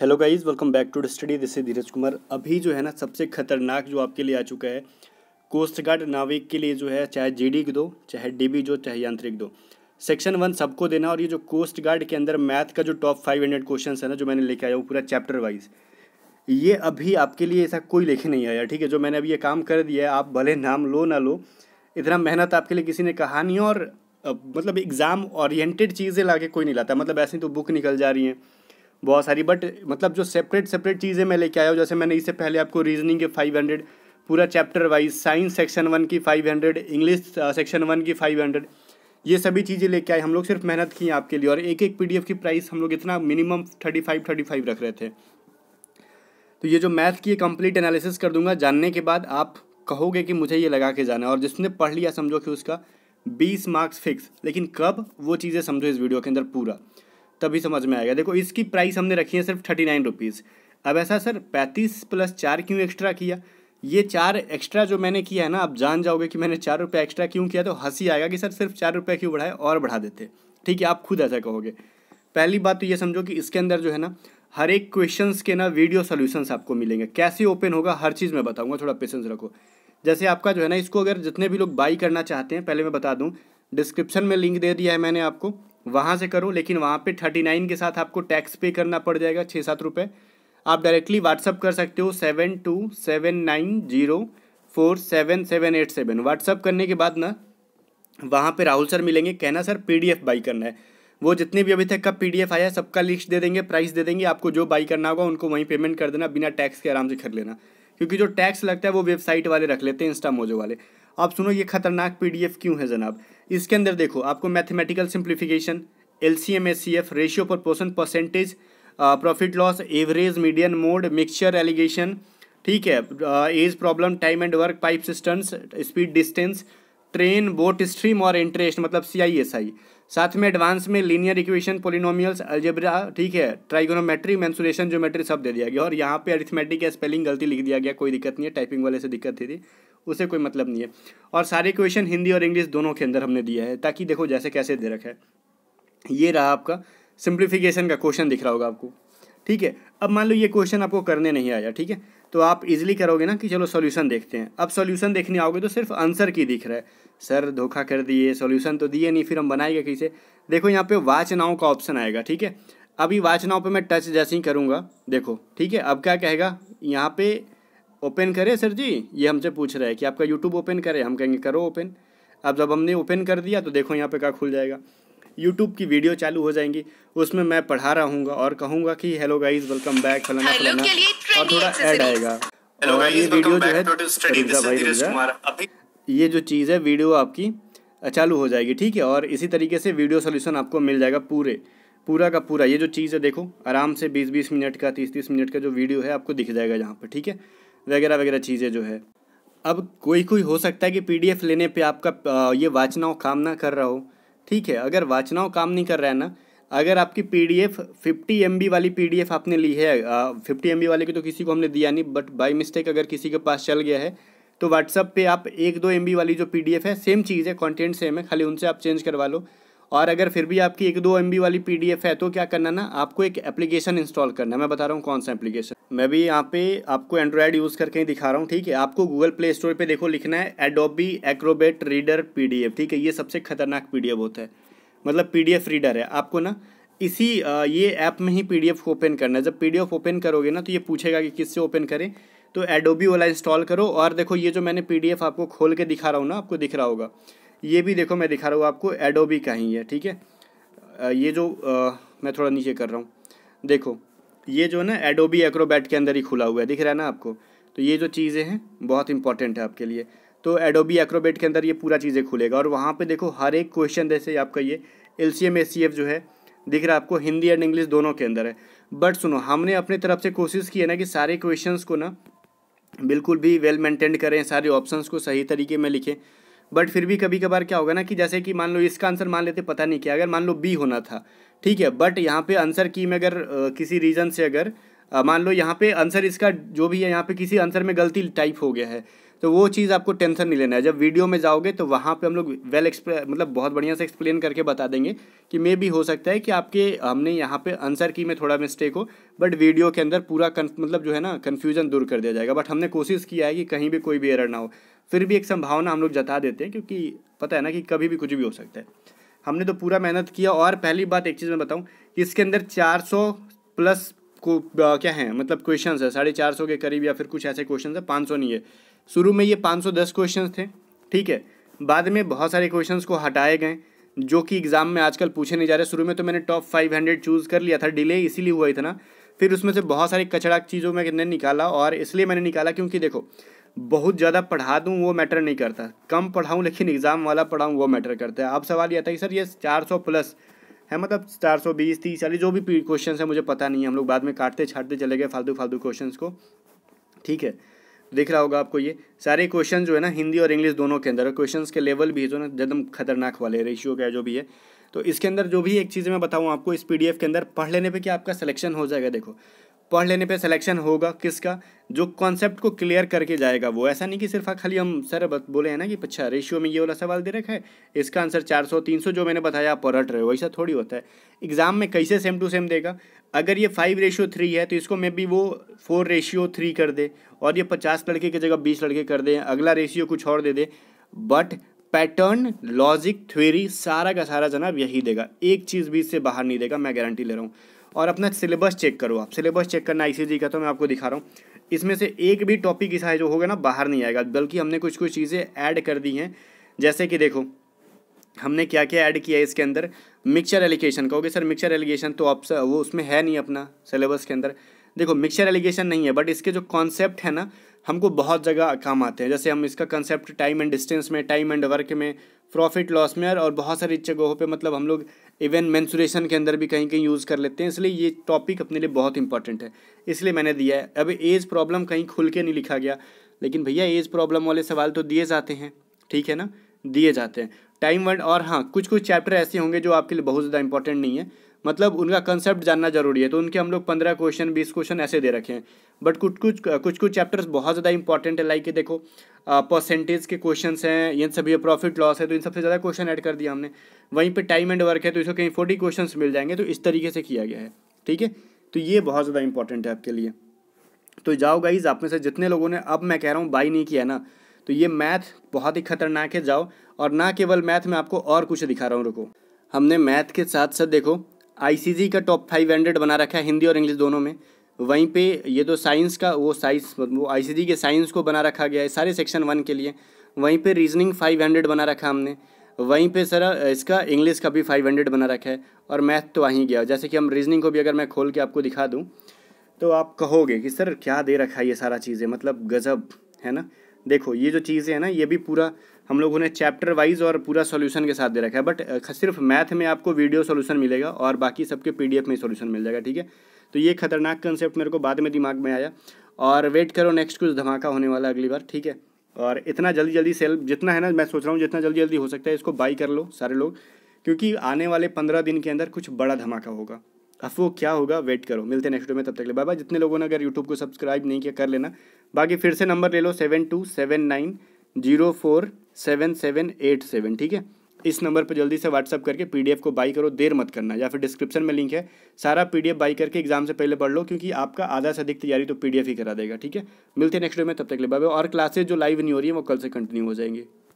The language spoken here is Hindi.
hello guys welcome back to study this is Dheeraj Kumar अभी जो है ना सबसे खतरनाक जो आपके लिए आ चुका है कोस्ट गार्ड नाविक के लिए जो है चाहे जीडी दो चाहे डीबी जो चाहे यांत्रिक दो सेक्शन वन सबको देना और ये जो कोस्ट गार्ड के अंदर मैथ का जो टॉप फाइव हंड्रेड क्वेश्चन है ना जो मैंने लेके आया वो पूरा चैप्टर वाइज ये अभी आपके लिए ऐसा कोई लेखे नहीं आया ठीक है जो मैंने अभी ये काम कर दिया है आप भले नाम लो ना लो इतना मेहनत आपके लिए किसी ने कहा नहीं और मतलब एग्ज़ाम ओरिएंटेड चीज़ें ला कोई नहीं लाता मतलब ऐसे तो बुक निकल जा रही हैं बहुत सारी बट मतलब जो सेपरेट सेपरेट चीज़ें मैं लेके आया हूँ जैसे मैंने इससे पहले आपको रीजनिंग के फाइव हंड्रेड पूरा chapter wise science section one की five hundred English section one की फाइव हंड्रेड ये सभी चीज़ें लेके आए हम लोग सिर्फ मेहनत की आपके लिए और एक एक पी की प्राइस हम लोग इतना minimum thirty five thirty five रख रहे थे तो ये जो मैथ की कंप्लीट एनालिसिस कर दूंगा जानने के बाद आप कहोगे कि मुझे ये लगा के जाना है और जिसने पढ़ लिया समझो कि उसका बीस मार्क्स फिक्स लेकिन कब वो चीज़ें समझो इस वीडियो के अंदर पूरा तभी समझ में आएगा देखो इसकी प्राइस हमने रखी है सिर्फ थर्टी नाइन रुपीज़ अब ऐसा सर पैंतीस प्लस चार क्यों एक्स्ट्रा किया ये चार एक्स्ट्रा जो मैंने किया है ना आप जान जाओगे कि मैंने चार रुपये एक्स्ट्रा क्यों किया तो हंसी आएगा कि सर सिर्फ चार रुपये क्यों बढ़ाए और बढ़ा देते ठीक है आप खुद ऐसा कहोगे पहली बात तो ये समझो कि इसके अंदर जो है ना हर एक क्वेश्चन के ना वीडियो सोल्यूशंस आपको मिलेंगे कैसे ओपन होगा हर चीज़ मैं बताऊँगा थोड़ा पेशेंस रखो जैसे आपका जो है ना इसको अगर जितने भी लोग बाई करना चाहते हैं पहले मैं बता दूँ डिस्क्रिप्शन में लिंक दे दिया है मैंने आपको वहाँ से करो लेकिन वहाँ पे थर्टी नाइन के साथ आपको टैक्स पे करना पड़ जाएगा छः सात रुपये आप डायरेक्टली व्हाट्सअप कर सकते हो seven two seven nine zero four seven seven eight seven WhatsApp करने के बाद ना वहाँ पे राहुल सर मिलेंगे कहना सर पीडीएफ बाई करना है वो जितने भी अभी तक का पीडीएफ आया सबका लिस्ट दे देंगे प्राइस दे देंगे आपको जो बाई करना होगा उनको वहीं पेमेंट कर देना बिना टैक्स के आराम से खरीद लेना क्योंकि जो टैक्स लगता है वो वेबसाइट वाले रख लेते हैं इंस्टा मोजो वाले आप सुनो ये खतरनाक एफ क्यों है जनाब इसके अंदर देखो आपको mathematical simplification L C M S C F ratio proportion percentage profit loss average median mode mixture alligation ठीक है age problem time and work pipe systems speed distance train boat stream और इंटरेस्ट मतलब सी आई एस आई साथ में एडवांस में लीनियर इक्वेशन पोलिनोमियल्स अल्जेब्रा ठीक है ट्राइगोनोमेट्री मैंसुरेशन ज्योमेट्री सब दे दिया गया और यहाँ पे अरिथमेटिक या स्पेलिंग गलती लिख दिया गया कोई दिक्कत नहीं है टाइपिंग वाले से दिक्कत थी, थी उसे कोई मतलब नहीं है और सारे क्वेश्चन हिंदी और इंग्लिश दोनों के अंदर हमने दिया है ताकि देखो जैसे कैसे दे रखा है ये रहा आपका सिंप्लीफिकेशन का क्वेश्चन दिख रहा होगा आपको ठीक है अब मान लो ये क्वेश्चन आपको करने नहीं आया ठीक है तो आप इजीली करोगे ना कि चलो सॉल्यूशन देखते हैं अब सॉल्यूशन देखने आओगे तो सिर्फ आंसर की दिख रहा है सर धोखा कर दिए सॉल्यूशन तो दिए नहीं फिर हम बनाएंगे कैसे देखो यहाँ पे वाच नाव का ऑप्शन आएगा ठीक है अभी वाच नाव पे मैं टच जैसे ही करूँगा देखो ठीक है अब क्या कहेगा यहाँ पे ओपन करें सर जी ये हमसे पूछ रहा है कि आपका यूट्यूब ओपन करें हम कहेंगे करो ओपन अब जब हमने ओपन कर दिया तो देखो यहाँ पर क्या खुल जाएगा यूट्यूब की वीडियो चालू हो जाएंगी उसमें मैं पढ़ा रहा हूँ और कहूँगा कि हेलो गाइज वेलकम बैक फलाना फलाना और थोड़ा ऐड आएगा ये वीडियो जो है ये जो चीज़ है वीडियो आपकी चालू हो जाएगी ठीक है और इसी तरीके से वीडियो सोल्यूशन आपको मिल जाएगा पूरे पूरा का पूरा ये जो चीज़ है देखो आराम से बीस बीस मिनट का तीस तीस मिनट का जो वीडियो है आपको दिख जाएगा यहाँ पर ठीक है वगैरह वगैरह चीज़ें जो है अब कोई कोई हो सकता है कि पीडीएफ लेने पे आपका ये वाचना और काम ना कर रहा हो ठीक है अगर वाचनाओं काम नहीं कर रहा है ना अगर आपकी P D F fifty M B वाली पी डी एफ आपने ली है फिफ्टी एम बी वाले की तो किसी को हमने दिया नहीं बट बाई मिस्टेक अगर किसी के पास चल गया है तो व्हाट्सअप पे आप एक दो एम बी वाली जो पी डी एफ है सेम चीज़ है कंटेंट सेम है खाली उनसे आप चेंज करवा लो और अगर फिर भी आपकी एक दो एम वाली पी है तो क्या करना ना आपको एक एप्लीकेशन इंस्टॉल करना है मैं बता रहा हूँ कौन सा एप्लीकेशन मैं भी यहाँ पे आपको एंड्रॉयड यूज़ करके ही दिखा रहा हूँ ठीक है आपको गूगल प्ले स्टोर पे देखो लिखना है एडोबी एक्रोबेट रीडर पी ठीक है ये सबसे खतरनाक पीडीएफ होता है मतलब पीडीएफ रीडर है आपको ना इसी ये ऐप में ही एफ ओपन करना है जब पीडीएफ ओपन करोगे ना तो ये पूछेगा कि किससे ओपन करें तो एडोबी वाला इंस्टॉल करो और देखो ये जो मैंने पी आपको खोल के दिखा रहा हूँ ना आपको दिख रहा होगा ये भी देखो मैं दिखा रहा हूँ आपको एडोबी का ही है ठीक है ये जो आ, मैं थोड़ा नीचे कर रहा हूँ देखो ये जो है ना एडोबी एक्रोबैट के अंदर ही खुला हुआ है दिख रहा है ना आपको तो ये जो चीज़ें हैं बहुत इंपॉर्टेंट है आपके लिए तो एडोबी एक्रोबेट के अंदर ये पूरा चीज़ें खुलेगा और वहाँ पे देखो हर एक क्वेश्चन जैसे आपका ये L C M C F जो है दिख रहा है आपको हिंदी एंड इंग्लिश दोनों के अंदर है बट सुनो हमने अपने तरफ से कोशिश की है ना कि सारे क्वेश्चन को ना बिल्कुल भी वेल मेंटेन करें सारे ऑप्शंस को सही तरीके में लिखें बट फिर भी कभी कभार क्या होगा ना कि जैसे कि मान लो इसका आंसर मान लेते पता नहीं क्या अगर मान लो बी होना था ठीक है बट यहाँ पे आंसर की में अगर किसी रीज़न से अगर मान लो यहाँ पे आंसर इसका जो भी है यहाँ पे किसी आंसर में गलती टाइप हो गया है तो वो चीज़ आपको टेंशन नहीं लेना है जब वीडियो में जाओगे तो वहाँ पे हम लोग वेल एक्सप्ले मतलब बहुत बढ़िया से एक्सप्लेन करके बता देंगे कि मे भी हो सकता है कि आपके हमने यहाँ पे आंसर की में थोड़ा मिस्टेक हो बट वीडियो के अंदर पूरा मतलब जो है ना कन्फ्यूजन दूर कर दिया जाएगा बट हमने कोशिश किया है कि कहीं भी कोई भी एरर ना हो फिर भी एक संभावना हम लोग जता देते हैं क्योंकि पता है ना कि कभी भी कुछ भी हो सकता है हमने तो पूरा मेहनत किया और पहली बात एक चीज़ मैं बताऊँ कि इसके अंदर चार प्लस को क्या है मतलब क्वेश्चन है साढ़े चार सौ के करीब या फिर कुछ ऐसे क्वेश्चन है पाँच सौ नहीं है शुरू में ये पाँच सौ दस क्वेश्चन थे ठीक है बाद में बहुत सारे क्वेश्चन को हटाए गए जो कि एग्ज़ाम में आजकल पूछे नहीं जा रहे शुरू में तो मैंने टॉप फाइव हंड्रेड चूज़ कर लिया था डिले इसीलिए हुआ इतना फिर उसमें से बहुत सारी कचड़ा चीज़ों में निकाला और इसलिए मैंने निकाला क्योंकि देखो बहुत ज़्यादा पढ़ा दूँ वो मैटर नहीं करता कम पढ़ाऊँ लेकिन एग्ज़ाम वाला पढ़ाऊँ वो मैटर करता है अब सवाल ये आता है कि सर ये चार सौ प्लस है मतलब चार सौ बीस तीस चालीस जो भी क्वेश्चन है मुझे पता नहीं है हम लोग बाद में काटते छाटते चले गए फालतू फालतू क्वेश्चन को ठीक है दिख रहा होगा आपको ये सारे क्वेश्चन जो है ना हिंदी और इंग्लिश दोनों के अंदर क्वेश्चन के लेवल भी जो ना एकदम खतरनाक वाले रेशियो का जो भी है तो इसके अंदर जो भी एक चीज़ मैं बताऊँ आपको इस पी के अंदर पढ़ लेने पर क्या आपका सिलेक्शन हो जाएगा देखो पढ़ लेने पे सिलेक्शन होगा किसका जो कॉन्सेप्ट को क्लियर करके जाएगा वो ऐसा नहीं कि सिर्फ खाली हम सर बोले हैं ना कि अच्छा रेशियो में ये वाला सवाल दे रखा है इसका आंसर 400 300 जो मैंने बताया आप रट रहे हो वैसा थोड़ी होता है एग्ज़ाम में कैसे सेम टू सेम देगा अगर ये फाइव रेशियो थ्री है तो इसको मे बी वो फोर रेशियो थ्री कर दे और ये पचास लड़के की जगह बीस लड़के कर दे अगला रेशियो कुछ और दे दे बट पैटर्न लॉजिक थ्योरी सारा का सारा जनाब यही देगा एक चीज़ भी इससे बाहर नहीं देगा मैं गारंटी ले रहा हूँ और अपना सिलेबस चेक करो आप सिलेबस चेक करना आई का तो मैं आपको दिखा रहा हूँ इसमें से एक भी टॉपिक इस जो होगा ना बाहर नहीं आएगा बल्कि हमने कुछ कुछ चीज़ें ऐड कर दी हैं जैसे कि देखो हमने क्या क्या ऐड किया है इसके अंदर मिक्सचर एलिगेशन कहोगे सर मिक्सचर एलिगेशन तो आप वो उसमें है नहीं अपना सिलेबस के अंदर देखो मिक्सचर एलिगेशन नहीं है बट इसके जो कॉन्सेप्ट है ना हमको बहुत जगह काम आते हैं जैसे हम इसका कंसेप्ट टाइम एंड डिस्टेंस में टाइम एंड वर्क में प्रॉफिट लॉस में और बहुत सारी जगहों पे मतलब हम लोग इवन मैंसुरेशन के अंदर भी कहीं कहीं यूज़ कर लेते हैं इसलिए ये टॉपिक अपने लिए बहुत इंपॉर्टेंट है इसलिए मैंने दिया है अब एज प्रॉब्लम कहीं खुल के नहीं लिखा गया लेकिन भैया एज प्रॉब्लम वाले सवाल तो दिए जाते हैं ठीक है ना दिए जाते हैं टाइम वर्ड और हाँ कुछ कुछ चैप्टर ऐसे होंगे जो आपके लिए बहुत ज़्यादा इंपॉर्टेंट नहीं है मतलब उनका कंसेप्ट जानना जरूरी है तो उनके हम लोग पंद्रह क्वेश्चन बीस क्वेश्चन ऐसे दे रखे हैं बट कुछ कुछ कुछ कुछ चैप्टर्स बहुत ज़्यादा इंपॉर्टेंट है लाइक के देखो परसेंटेज के क्वेश्चन हैं ये सभी प्रॉफिट लॉस है तो इन सबसे ज़्यादा क्वेश्चन ऐड कर दिया हमने वहीं पर टाइम एंड वर्क है तो इसको कहीं फोर्टी क्वेश्चन मिल जाएंगे तो इस तरीके से किया गया है ठीक है तो ये बहुत ज़्यादा इंपॉर्टेंट है आपके लिए तो जाओ गाइज आप में से जितने लोगों ने अब मैं कह रहा हूँ बाई नहीं किया ना तो ये मैथ बहुत ही खतरनाक है जाओ और ना केवल मैथ में आपको और कुछ दिखा रहा हूँ रुको हमने मैथ के साथ साथ देखो आईसीजी का टॉप फाइव हंड्रेड बना रखा है हिंदी और इंग्लिश दोनों में वहीं पे ये तो साइंस का वो साइंस वो आईसीजी के साइंस को बना रखा गया है सारे सेक्शन वन के लिए वहीं पे रीजनिंग फाइव हंड्रेड बना रखा हमने वहीं पे सर इसका इंग्लिश का भी फाइव हंड्रेड बना रखा है और मैथ तो वहीं गया जैसे कि हम रीजनिंग को भी अगर मैं खोल के आपको दिखा दूँ तो आप कहोगे कि सर क्या दे रखा है ये सारा चीज़ें मतलब गज़ब है ना देखो ये जो चीज़ें हैं ना ये भी पूरा हम लोगों ने चैप्टर वाइज और पूरा सॉल्यूशन के साथ दे रखा है बट सिर्फ मैथ में आपको वीडियो सॉल्यूशन मिलेगा और बाकी सबके पीडीएफ में सॉल्यूशन मिल जाएगा ठीक है तो ये खतरनाक कंसेप्ट मेरे को बाद में दिमाग में आया और वेट करो नेक्स्ट कुछ धमाका होने वाला अगली बार ठीक है और इतना जल्दी जल्दी सेल जितना है ना मैं सोच रहा हूँ जितना जल्दी जल्दी हो सकता है इसको बाई कर लो सारे लोग क्योंकि आने वाले पंद्रह दिन के अंदर कुछ बड़ा धमाका होगा अब वो क्या होगा वेट करो मिलते हैं नेक्स्ट वीडियो में तब तक ले बाय बाय जितने लोगों ने अगर यूट्यूब को सब्सक्राइब नहीं किया कर लेना बाकी फिर से नंबर ले लो seven two seven nine zero four seven seven eight seven ठीक है इस नंबर पर जल्दी से व्हाट्सअप करके पीडीएफ को बाई करो देर मत करना या फिर डिस्क्रिप्शन में लिंक है सारा पीडीएफ बाई करके एग्जाम से पहले पढ़ लो क्योंकि आपका आधा से अधिक तैयारी तो पीडीएफ ही करा देगा ठीक है मिलते हैं नेक्स्ट डे में तब तक ले बाय और क्लासेज जो लाइव नहीं हो रही है वो कल से कंटिन्यू हो जाएंगे